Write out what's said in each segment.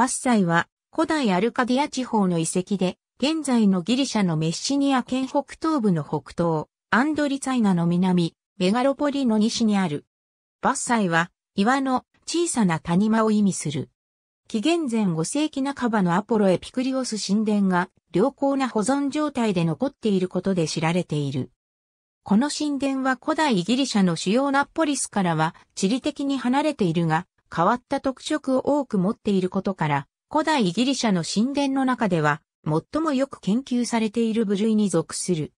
バッサイは古代アルカディア地方の遺跡で、現在のギリシャのメッシニア県北東部の北東、アンドリツァイナの南、メガロポリの西にある。バッサイは岩の小さな谷間を意味する。紀元前5世紀半ばのアポロエピクリオス神殿が良好な保存状態で残っていることで知られている。この神殿は古代ギリシャの主要ナポリスからは地理的に離れているが、変わった特色を多く持っていることから、古代ギリシャの神殿の中では、最もよく研究されている部類に属する。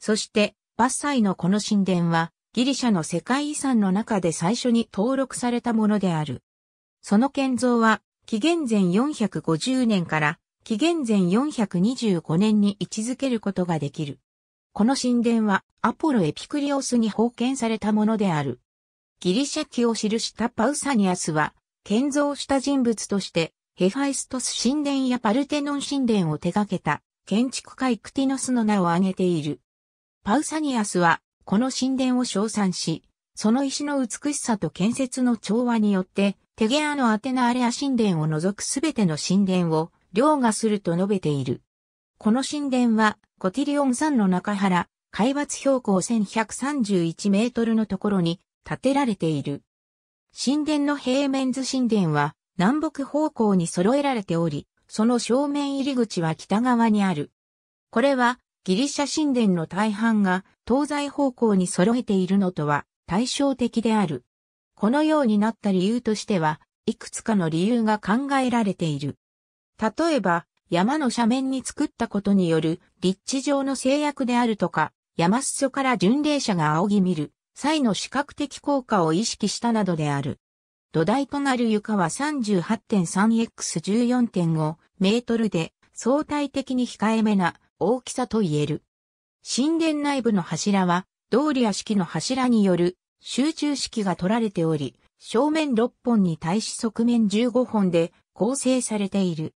そして、バッサイのこの神殿は、ギリシャの世界遺産の中で最初に登録されたものである。その建造は、紀元前450年から紀元前425年に位置づけることができる。この神殿はアポロエピクリオスに封建されたものである。ギリシャ記を記したパウサニアスは、建造した人物として、ヘファイストス神殿やパルテノン神殿を手掛けた建築家イクティノスの名を挙げている。パウサニアスは、この神殿を称賛し、その石の美しさと建設の調和によって、テゲアのアテナアレア神殿を除くすべての神殿を凌駕すると述べている。この神殿は、コティリオン山の中原、海抜標高1131メートルのところに建てられている。神殿の平面図神殿は南北方向に揃えられており、その正面入り口は北側にある。これはギリシャ神殿の大半が東西方向に揃えているのとは対照的である。このようになった理由としては、いくつかの理由が考えられている。例えば、山の斜面に作ったことによる立地上の制約であるとか、山裾から巡礼者が仰ぎ見る際の視覚的効果を意識したなどである。土台となる床は 38.3x14.5 メートルで相対的に控えめな大きさと言える。神殿内部の柱は、通り屋式の柱による集中式が取られており、正面6本に対し側面15本で構成されている。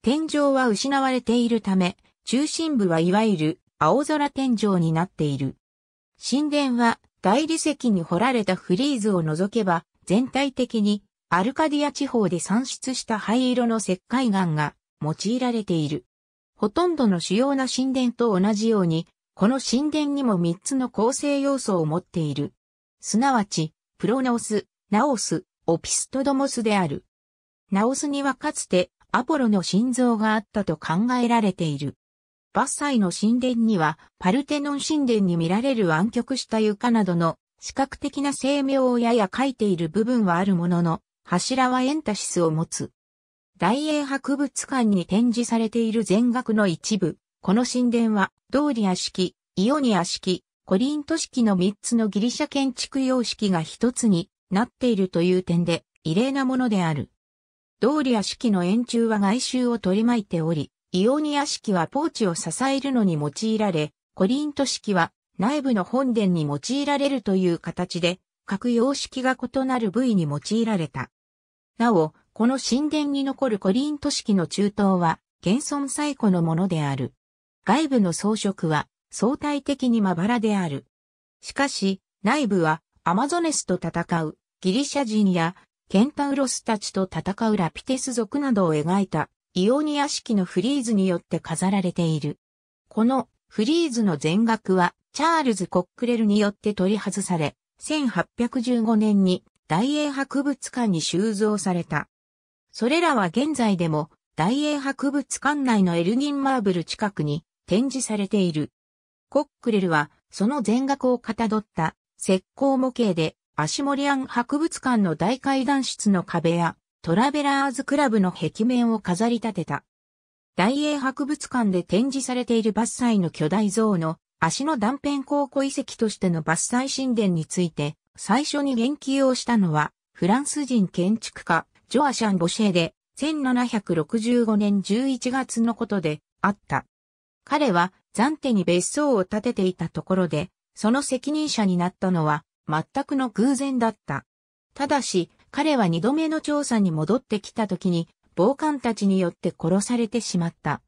天井は失われているため、中心部はいわゆる青空天井になっている。神殿は大理石に掘られたフリーズを除けば、全体的にアルカディア地方で産出した灰色の石灰岩が用いられている。ほとんどの主要な神殿と同じように、この神殿にも3つの構成要素を持っている。すなわち、プロナオス、ナオス、オピストドモスである。ナオスにはかつてアポロの心臓があったと考えられている。バッサイの神殿には、パルテノン神殿に見られる暗曲した床などの視覚的な声明をやや書いている部分はあるものの、柱はエンタシスを持つ。大英博物館に展示されている全額の一部、この神殿は、ドーリア式、イオニア式、コリント式の三つのギリシャ建築様式が一つになっているという点で、異例なものである。ドーリア式の円柱は外周を取り巻いており、イオニア式はポーチを支えるのに用いられ、コリント式は内部の本殿に用いられるという形で、各様式が異なる部位に用いられた。なお、この神殿に残るコリント式の中東は、現存最古のものである。外部の装飾は相対的にまばらである。しかし、内部はアマゾネスと戦うギリシャ人やケンタウロスたちと戦うラピテス族などを描いたイオニア式のフリーズによって飾られている。このフリーズの全額はチャールズ・コックレルによって取り外され、1815年に大英博物館に収蔵された。それらは現在でも大英博物館内のエルギンマーブル近くに展示されている。コックレルはその全額をかたどった石膏模型でアシモリアン博物館の大階段室の壁やトラベラーズクラブの壁面を飾り立てた。大英博物館で展示されている伐採の巨大像の足の断片考古遺跡としての伐採神殿について最初に言及をしたのはフランス人建築家ジョアシャン・ボシェで1765年11月のことであった。彼は暫定に別荘を建てていたところでその責任者になったのは全くの偶然だった。ただし、彼は二度目の調査に戻ってきた時に、暴漢たちによって殺されてしまった。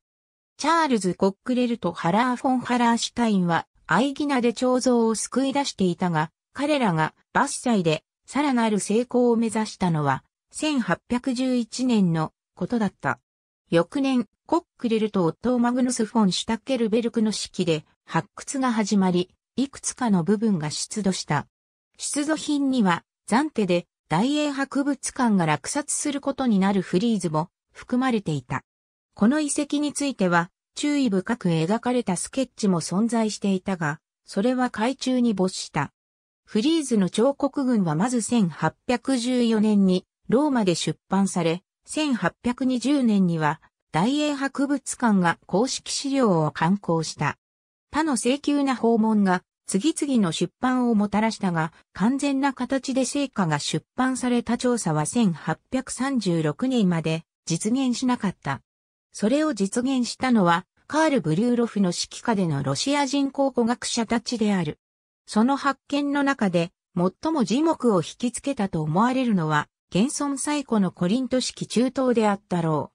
チャールズ・コックレルとハラー・フォン・ハラーシュタインは、アイギナで彫像を救い出していたが、彼らが伐採でさらなる成功を目指したのは、1811年のことだった。翌年、コックレルとオットマグヌス・フォン・シュタッケルベルクの指揮で発掘が始まり、いくつかの部分が出土した。出土品には、暫定で大英博物館が落札することになるフリーズも含まれていた。この遺跡については、注意深く描かれたスケッチも存在していたが、それは海中に没した。フリーズの彫刻群はまず1814年にローマで出版され、1820年には大英博物館が公式資料を刊行した。他の請求な訪問が次々の出版をもたらしたが、完全な形で成果が出版された調査は1836年まで実現しなかった。それを実現したのは、カール・ブリューロフの指揮下でのロシア人考古学者たちである。その発見の中で、最も樹目を引きつけたと思われるのは、現存最古のコリント式中東であったろう。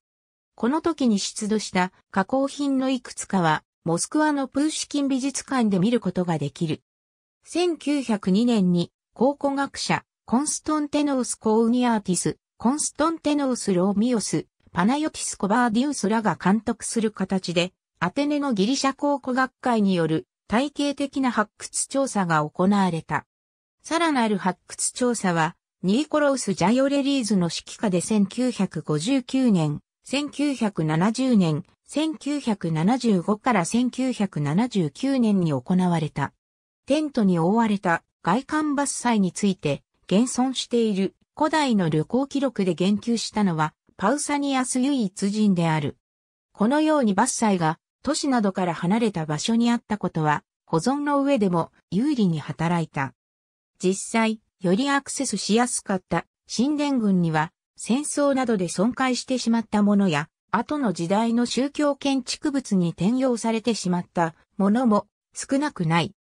この時に出土した加工品のいくつかは、モスクワのプーシキン美術館で見ることができる。1902年に考古学者、コンストンテノウス・コウニアーティス、コンストンテノウス・ローミオス、パナヨティス・コバーディウスらが監督する形で、アテネのギリシャ考古学会による体系的な発掘調査が行われた。さらなる発掘調査は、ニーコロウス・ジャイオレリーズの指揮下で1959年、1970年、1975から1979年に行われた。テントに覆われた外観伐採について、現存している古代の旅行記録で言及したのは、パウサニアス唯一人である。このように伐採が都市などから離れた場所にあったことは、保存の上でも有利に働いた。実際、よりアクセスしやすかった神殿群には、戦争などで損壊してしまったものや、後の時代の宗教建築物に転用されてしまったものも少なくない。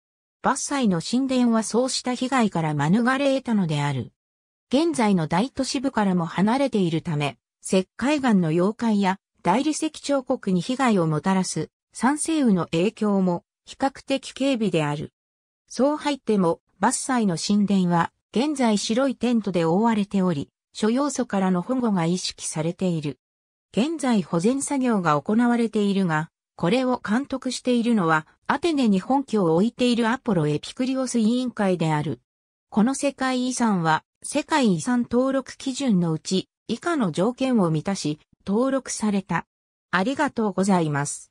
伐採の神殿はそうした被害から免れ得たのである。現在の大都市部からも離れているため、石灰岩の妖怪や大理石彫刻に被害をもたらす酸性雨の影響も比較的軽微である。そう入っても伐採の神殿は現在白いテントで覆われており、諸要素からの保護が意識されている。現在保全作業が行われているが、これを監督しているのは、アテネに本拠を置いているアポロエピクリオス委員会である。この世界遺産は、世界遺産登録基準のうち、以下の条件を満たし、登録された。ありがとうございます。